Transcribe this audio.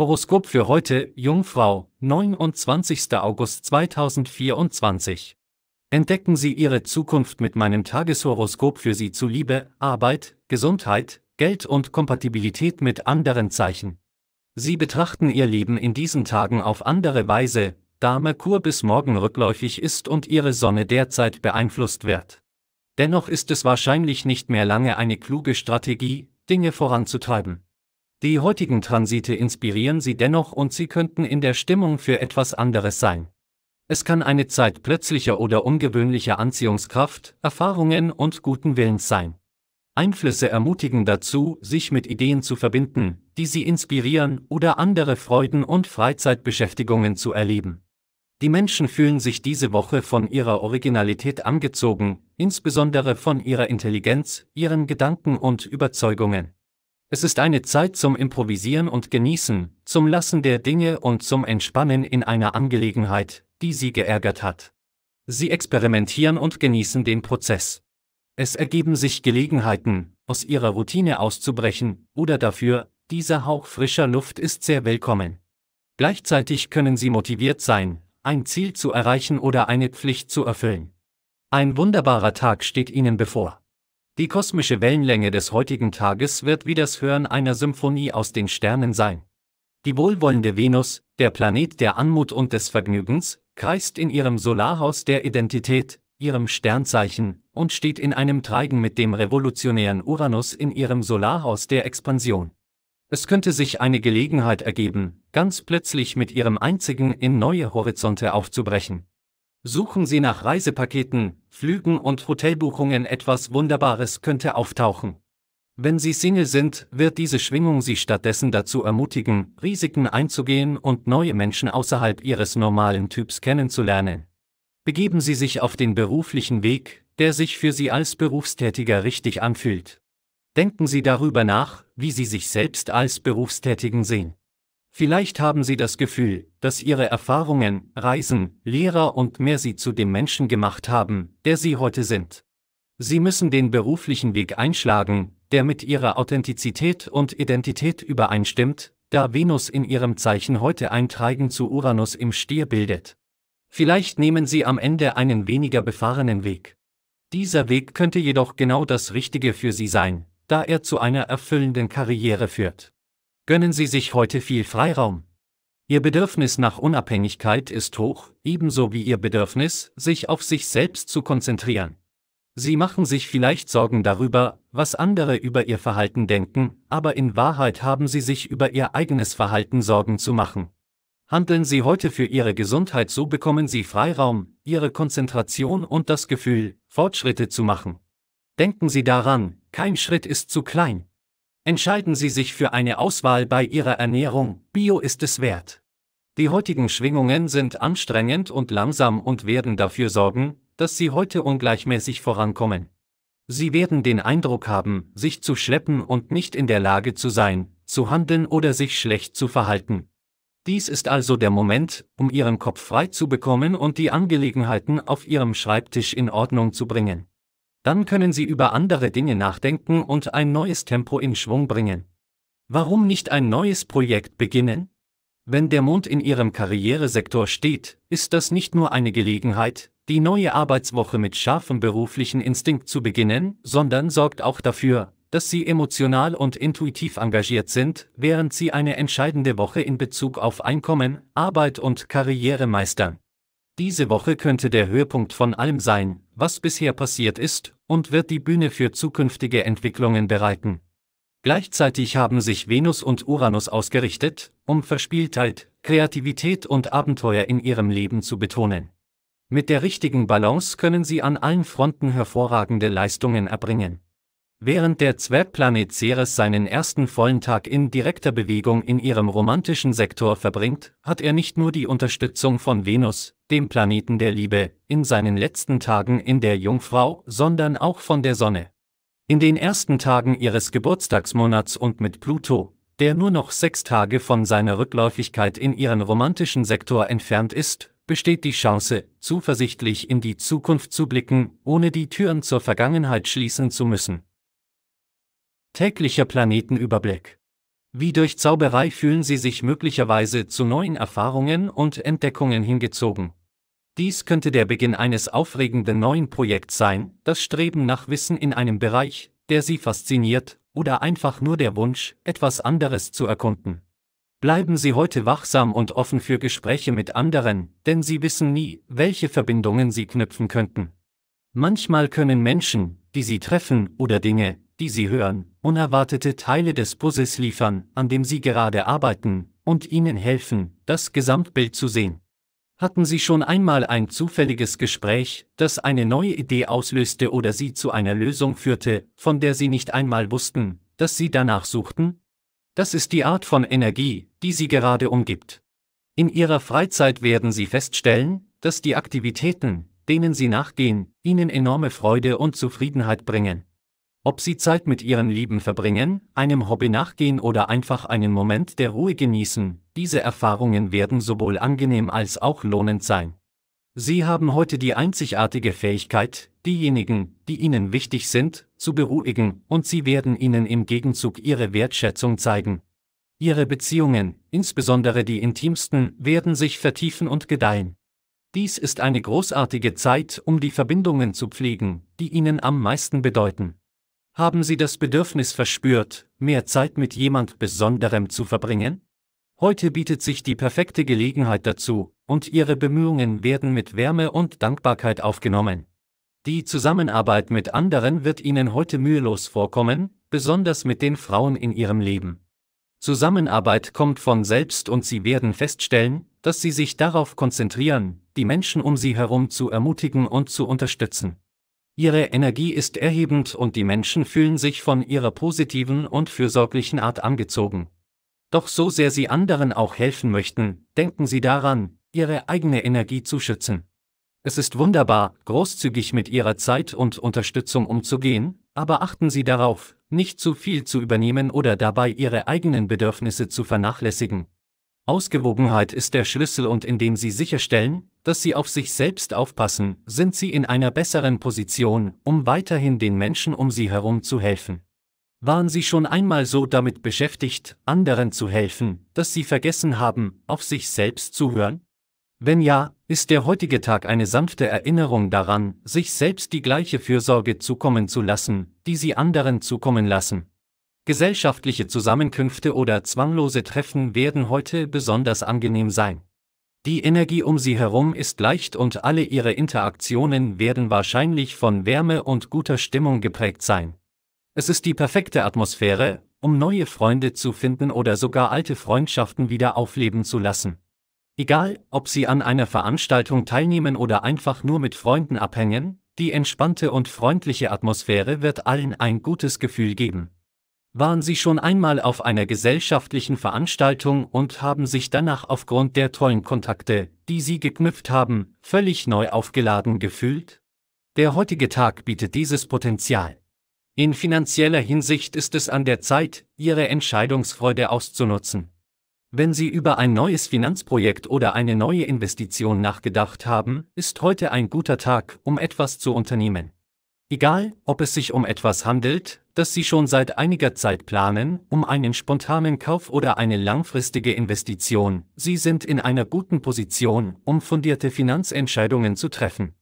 Horoskop für heute, Jungfrau, 29. August 2024. Entdecken Sie Ihre Zukunft mit meinem Tageshoroskop für Sie zu Liebe, Arbeit, Gesundheit, Geld und Kompatibilität mit anderen Zeichen. Sie betrachten Ihr Leben in diesen Tagen auf andere Weise, da Merkur bis morgen rückläufig ist und Ihre Sonne derzeit beeinflusst wird. Dennoch ist es wahrscheinlich nicht mehr lange eine kluge Strategie, Dinge voranzutreiben. Die heutigen Transite inspirieren sie dennoch und sie könnten in der Stimmung für etwas anderes sein. Es kann eine Zeit plötzlicher oder ungewöhnlicher Anziehungskraft, Erfahrungen und guten Willens sein. Einflüsse ermutigen dazu, sich mit Ideen zu verbinden, die sie inspirieren oder andere Freuden und Freizeitbeschäftigungen zu erleben. Die Menschen fühlen sich diese Woche von ihrer Originalität angezogen, insbesondere von ihrer Intelligenz, ihren Gedanken und Überzeugungen. Es ist eine Zeit zum Improvisieren und Genießen, zum Lassen der Dinge und zum Entspannen in einer Angelegenheit, die sie geärgert hat. Sie experimentieren und genießen den Prozess. Es ergeben sich Gelegenheiten, aus ihrer Routine auszubrechen, oder dafür, dieser Hauch frischer Luft ist sehr willkommen. Gleichzeitig können sie motiviert sein, ein Ziel zu erreichen oder eine Pflicht zu erfüllen. Ein wunderbarer Tag steht ihnen bevor. Die kosmische Wellenlänge des heutigen Tages wird wie das Hören einer Symphonie aus den Sternen sein. Die wohlwollende Venus, der Planet der Anmut und des Vergnügens, kreist in ihrem Solarhaus der Identität, ihrem Sternzeichen, und steht in einem Treiben mit dem revolutionären Uranus in ihrem Solarhaus der Expansion. Es könnte sich eine Gelegenheit ergeben, ganz plötzlich mit ihrem einzigen in neue Horizonte aufzubrechen. Suchen Sie nach Reisepaketen, Flügen und Hotelbuchungen, etwas Wunderbares könnte auftauchen. Wenn Sie Single sind, wird diese Schwingung Sie stattdessen dazu ermutigen, Risiken einzugehen und neue Menschen außerhalb Ihres normalen Typs kennenzulernen. Begeben Sie sich auf den beruflichen Weg, der sich für Sie als Berufstätiger richtig anfühlt. Denken Sie darüber nach, wie Sie sich selbst als Berufstätigen sehen. Vielleicht haben Sie das Gefühl, dass Ihre Erfahrungen, Reisen, Lehrer und mehr Sie zu dem Menschen gemacht haben, der Sie heute sind. Sie müssen den beruflichen Weg einschlagen, der mit Ihrer Authentizität und Identität übereinstimmt, da Venus in Ihrem Zeichen heute ein Treiben zu Uranus im Stier bildet. Vielleicht nehmen Sie am Ende einen weniger befahrenen Weg. Dieser Weg könnte jedoch genau das Richtige für Sie sein, da er zu einer erfüllenden Karriere führt. Gönnen Sie sich heute viel Freiraum. Ihr Bedürfnis nach Unabhängigkeit ist hoch, ebenso wie Ihr Bedürfnis, sich auf sich selbst zu konzentrieren. Sie machen sich vielleicht Sorgen darüber, was andere über Ihr Verhalten denken, aber in Wahrheit haben Sie sich über Ihr eigenes Verhalten Sorgen zu machen. Handeln Sie heute für Ihre Gesundheit, so bekommen Sie Freiraum, Ihre Konzentration und das Gefühl, Fortschritte zu machen. Denken Sie daran, kein Schritt ist zu klein. Entscheiden Sie sich für eine Auswahl bei Ihrer Ernährung, Bio ist es wert. Die heutigen Schwingungen sind anstrengend und langsam und werden dafür sorgen, dass Sie heute ungleichmäßig vorankommen. Sie werden den Eindruck haben, sich zu schleppen und nicht in der Lage zu sein, zu handeln oder sich schlecht zu verhalten. Dies ist also der Moment, um Ihren Kopf frei zu bekommen und die Angelegenheiten auf Ihrem Schreibtisch in Ordnung zu bringen. Dann können Sie über andere Dinge nachdenken und ein neues Tempo in Schwung bringen. Warum nicht ein neues Projekt beginnen? Wenn der Mond in Ihrem Karrieresektor steht, ist das nicht nur eine Gelegenheit, die neue Arbeitswoche mit scharfem beruflichen Instinkt zu beginnen, sondern sorgt auch dafür, dass Sie emotional und intuitiv engagiert sind, während Sie eine entscheidende Woche in Bezug auf Einkommen, Arbeit und Karriere meistern. Diese Woche könnte der Höhepunkt von allem sein, was bisher passiert ist, und wird die Bühne für zukünftige Entwicklungen bereiten. Gleichzeitig haben sich Venus und Uranus ausgerichtet, um Verspieltheit, Kreativität und Abenteuer in ihrem Leben zu betonen. Mit der richtigen Balance können sie an allen Fronten hervorragende Leistungen erbringen. Während der Zwergplanet Ceres seinen ersten vollen Tag in direkter Bewegung in ihrem romantischen Sektor verbringt, hat er nicht nur die Unterstützung von Venus, dem Planeten der Liebe, in seinen letzten Tagen in der Jungfrau, sondern auch von der Sonne. In den ersten Tagen ihres Geburtstagsmonats und mit Pluto, der nur noch sechs Tage von seiner Rückläufigkeit in ihren romantischen Sektor entfernt ist, besteht die Chance, zuversichtlich in die Zukunft zu blicken, ohne die Türen zur Vergangenheit schließen zu müssen. Täglicher Planetenüberblick. Wie durch Zauberei fühlen Sie sich möglicherweise zu neuen Erfahrungen und Entdeckungen hingezogen. Dies könnte der Beginn eines aufregenden neuen Projekts sein, das Streben nach Wissen in einem Bereich, der Sie fasziniert, oder einfach nur der Wunsch, etwas anderes zu erkunden. Bleiben Sie heute wachsam und offen für Gespräche mit anderen, denn Sie wissen nie, welche Verbindungen Sie knüpfen könnten. Manchmal können Menschen, die Sie treffen, oder Dinge, die sie hören, unerwartete Teile des Puzzles liefern, an dem sie gerade arbeiten, und ihnen helfen, das Gesamtbild zu sehen. Hatten Sie schon einmal ein zufälliges Gespräch, das eine neue Idee auslöste oder Sie zu einer Lösung führte, von der Sie nicht einmal wussten, dass Sie danach suchten? Das ist die Art von Energie, die Sie gerade umgibt. In Ihrer Freizeit werden Sie feststellen, dass die Aktivitäten, denen Sie nachgehen, Ihnen enorme Freude und Zufriedenheit bringen. Ob sie Zeit mit ihren Lieben verbringen, einem Hobby nachgehen oder einfach einen Moment der Ruhe genießen, diese Erfahrungen werden sowohl angenehm als auch lohnend sein. Sie haben heute die einzigartige Fähigkeit, diejenigen, die ihnen wichtig sind, zu beruhigen, und sie werden ihnen im Gegenzug ihre Wertschätzung zeigen. Ihre Beziehungen, insbesondere die intimsten, werden sich vertiefen und gedeihen. Dies ist eine großartige Zeit, um die Verbindungen zu pflegen, die ihnen am meisten bedeuten. Haben Sie das Bedürfnis verspürt, mehr Zeit mit jemand Besonderem zu verbringen? Heute bietet sich die perfekte Gelegenheit dazu, und Ihre Bemühungen werden mit Wärme und Dankbarkeit aufgenommen. Die Zusammenarbeit mit anderen wird Ihnen heute mühelos vorkommen, besonders mit den Frauen in Ihrem Leben. Zusammenarbeit kommt von selbst und Sie werden feststellen, dass Sie sich darauf konzentrieren, die Menschen um Sie herum zu ermutigen und zu unterstützen. Ihre Energie ist erhebend und die Menschen fühlen sich von ihrer positiven und fürsorglichen Art angezogen. Doch so sehr Sie anderen auch helfen möchten, denken Sie daran, Ihre eigene Energie zu schützen. Es ist wunderbar, großzügig mit Ihrer Zeit und Unterstützung umzugehen, aber achten Sie darauf, nicht zu viel zu übernehmen oder dabei Ihre eigenen Bedürfnisse zu vernachlässigen. Ausgewogenheit ist der Schlüssel und indem Sie sicherstellen, dass Sie auf sich selbst aufpassen, sind Sie in einer besseren Position, um weiterhin den Menschen um Sie herum zu helfen. Waren Sie schon einmal so damit beschäftigt, anderen zu helfen, dass Sie vergessen haben, auf sich selbst zu hören? Wenn ja, ist der heutige Tag eine sanfte Erinnerung daran, sich selbst die gleiche Fürsorge zukommen zu lassen, die Sie anderen zukommen lassen. Gesellschaftliche Zusammenkünfte oder zwanglose Treffen werden heute besonders angenehm sein. Die Energie um sie herum ist leicht und alle ihre Interaktionen werden wahrscheinlich von Wärme und guter Stimmung geprägt sein. Es ist die perfekte Atmosphäre, um neue Freunde zu finden oder sogar alte Freundschaften wieder aufleben zu lassen. Egal, ob Sie an einer Veranstaltung teilnehmen oder einfach nur mit Freunden abhängen, die entspannte und freundliche Atmosphäre wird allen ein gutes Gefühl geben. Waren Sie schon einmal auf einer gesellschaftlichen Veranstaltung und haben sich danach aufgrund der tollen Kontakte, die Sie geknüpft haben, völlig neu aufgeladen gefühlt? Der heutige Tag bietet dieses Potenzial. In finanzieller Hinsicht ist es an der Zeit, Ihre Entscheidungsfreude auszunutzen. Wenn Sie über ein neues Finanzprojekt oder eine neue Investition nachgedacht haben, ist heute ein guter Tag, um etwas zu unternehmen. Egal, ob es sich um etwas handelt, dass Sie schon seit einiger Zeit planen, um einen spontanen Kauf oder eine langfristige Investition. Sie sind in einer guten Position, um fundierte Finanzentscheidungen zu treffen.